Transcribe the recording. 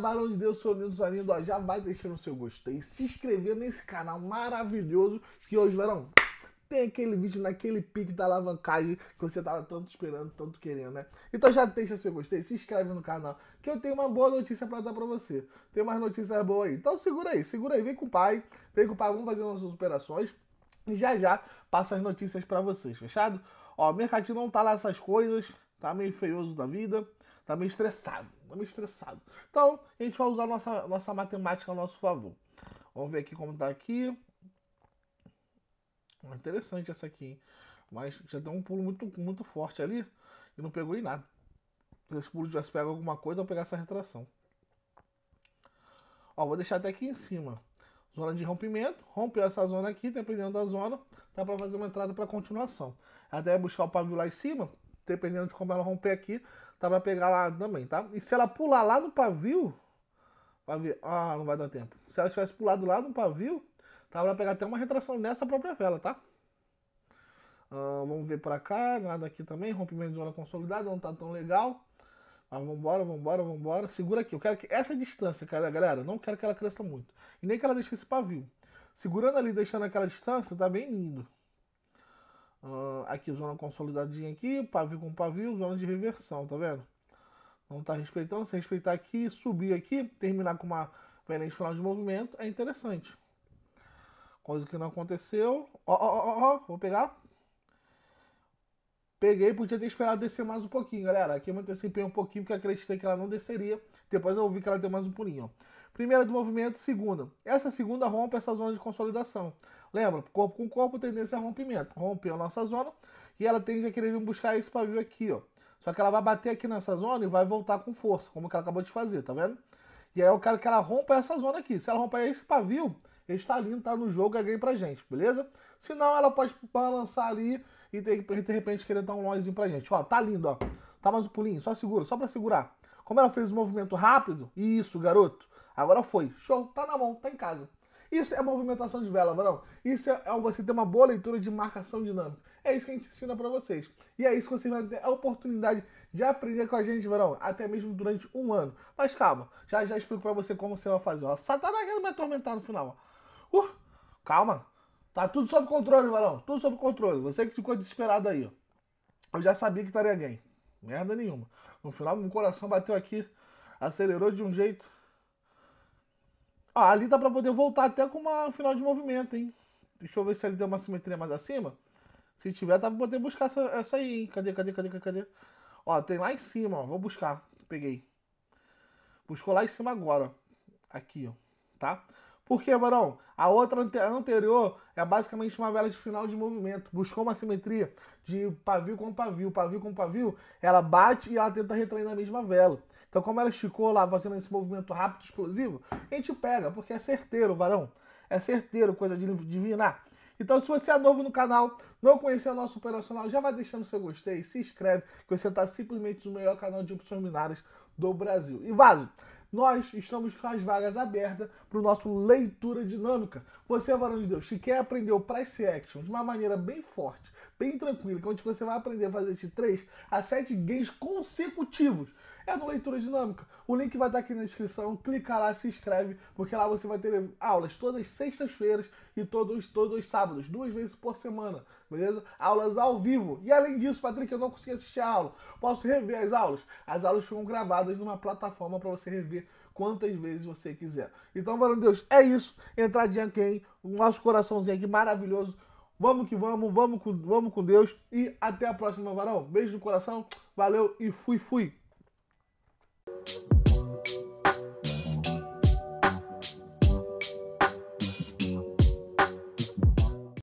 varão de Deus, seu lindo Zanindo, ó, já vai deixando o seu gostei, se inscrever nesse canal maravilhoso que hoje, verão, tem aquele vídeo naquele pique da alavancagem que você tava tanto esperando, tanto querendo, né? Então já deixa seu gostei, se inscreve no canal, que eu tenho uma boa notícia para dar para você. Tem umas notícias boas aí. Então segura aí, segura aí, vem com o pai, vem com o pai, vamos fazer nossas operações. E já já passa as notícias para vocês, fechado? Ó, o mercadinho não tá lá essas coisas, tá meio feioso da vida, tá meio estressado tá meio estressado. Então, a gente vai usar nossa, nossa matemática a nosso favor. Vamos ver aqui como tá aqui. É interessante essa aqui, hein? Mas já deu um pulo muito, muito forte ali e não pegou em nada. Se esse pulo tivesse pego alguma coisa, eu pegar essa retração. Ó, vou deixar até aqui em cima. Zona de rompimento, rompeu essa zona aqui, dependendo da zona, dá para fazer uma entrada para continuação. Até buscar o pavio lá em cima, dependendo de como ela romper aqui, Tá pra pegar lá também, tá? E se ela pular lá no pavio. Pavio. Ah, não vai dar tempo. Se ela tivesse pulado lá no pavio, tá pra pegar até uma retração nessa própria vela, tá? Ah, vamos ver pra cá. Nada aqui também. Rompimento de zona consolidada, não tá tão legal. Mas vambora, vambora, vambora. Segura aqui. Eu quero que essa distância, cara, galera, não quero que ela cresça muito. E nem que ela deixe esse pavio. Segurando ali, deixando aquela distância, tá bem lindo aqui, zona consolidadinha aqui, pavio com pavio, zona de reversão, tá vendo? Não tá respeitando, se respeitar aqui, subir aqui, terminar com uma venente final de movimento, é interessante. Coisa que não aconteceu. Ó, ó, ó, ó, vou pegar. Peguei, podia ter esperado descer mais um pouquinho, galera. Aqui eu me antecipei um pouquinho porque acreditei que ela não desceria. Depois eu ouvi que ela deu mais um pulinho, ó. Primeira do movimento, segunda. Essa segunda rompe essa zona de consolidação. Lembra, corpo com corpo, tendência a rompimento. Rompeu a nossa zona e ela tende a querer vir buscar esse pavio aqui, ó. Só que ela vai bater aqui nessa zona e vai voltar com força, como que ela acabou de fazer, tá vendo? E aí eu quero que ela rompa essa zona aqui. Se ela romper esse pavio, está lindo, tá no jogo, é ganho pra gente, beleza? Se não, ela pode balançar ali e de repente querer dar um longzinho pra gente. Ó, tá lindo, ó. Tá mais um pulinho, só segura, só pra segurar. Como ela fez um movimento rápido, isso, garoto, agora foi. Show, tá na mão, tá em casa. Isso é movimentação de vela, varão. Isso é, é você ter uma boa leitura de marcação dinâmica. É isso que a gente ensina para vocês. E é isso que você vai ter a oportunidade de aprender com a gente, varão, até mesmo durante um ano. Mas calma, já já explico para você como você vai fazer. Ó, Satanás não vai atormentar no final. Uh, calma. Tá tudo sob controle, varão. Tudo sob controle. Você que ficou desesperado aí, ó. Eu já sabia que estaria alguém. Merda nenhuma. No final, meu coração bateu aqui, acelerou de um jeito. Ah, ali dá pra poder voltar até com uma final de movimento, hein? Deixa eu ver se ele deu uma simetria mais acima. Se tiver, dá pra poder buscar essa, essa aí, hein? Cadê, cadê, cadê, cadê, cadê? Ó, tem lá em cima, ó. Vou buscar. Peguei. Buscou lá em cima agora. Aqui, ó. Tá? Por quê, Barão? A outra anterior é basicamente uma vela de final de movimento. Buscou uma simetria de pavio com pavio, pavio com pavio. Ela bate e ela tenta retrair na mesma vela. Então, como ela esticou lá, fazendo esse movimento rápido, explosivo, a gente pega, porque é certeiro, Barão. É certeiro, coisa de divinar. Então, se você é novo no canal, não conhece o nosso operacional, já vai deixando seu gostei, se inscreve, que você está simplesmente no melhor canal de opções binárias do Brasil. E vaso! nós estamos com as vagas abertas para o nosso Leitura Dinâmica. Você, varão de Deus, que quer aprender o Price Action de uma maneira bem forte, bem tranquila, é onde você vai aprender a fazer de 3 a 7 games consecutivos é no Leitura Dinâmica. O link vai estar aqui na descrição, clica lá, se inscreve, porque lá você vai ter aulas todas sextas-feiras e todos, todos os sábados, duas vezes por semana, beleza? Aulas ao vivo. E além disso, Patrick, eu não consegui assistir a aula. Posso rever as aulas? As aulas foram gravadas numa plataforma para você rever quantas vezes você quiser. Então, valeu Deus, é isso. Entradinha quem hein? O nosso coraçãozinho aqui maravilhoso. Vamos que vamos, vamos com, vamos com Deus. E até a próxima, varão. Beijo no coração, valeu e fui, fui.